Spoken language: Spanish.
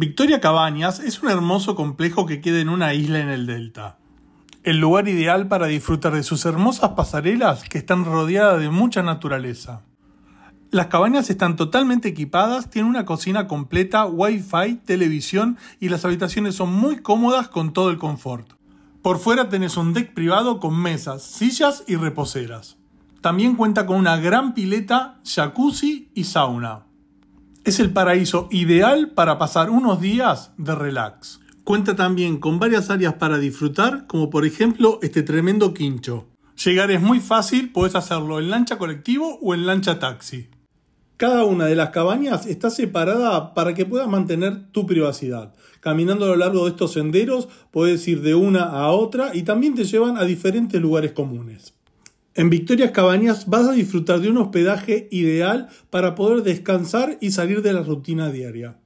Victoria Cabañas es un hermoso complejo que queda en una isla en el delta. El lugar ideal para disfrutar de sus hermosas pasarelas que están rodeadas de mucha naturaleza. Las cabañas están totalmente equipadas, tienen una cocina completa, wifi, televisión y las habitaciones son muy cómodas con todo el confort. Por fuera tenés un deck privado con mesas, sillas y reposeras. También cuenta con una gran pileta, jacuzzi y sauna. Es el paraíso ideal para pasar unos días de relax. Cuenta también con varias áreas para disfrutar, como por ejemplo este tremendo quincho. Llegar es muy fácil, puedes hacerlo en lancha colectivo o en lancha taxi. Cada una de las cabañas está separada para que puedas mantener tu privacidad. Caminando a lo largo de estos senderos puedes ir de una a otra y también te llevan a diferentes lugares comunes. En Victorias Cabañas vas a disfrutar de un hospedaje ideal para poder descansar y salir de la rutina diaria.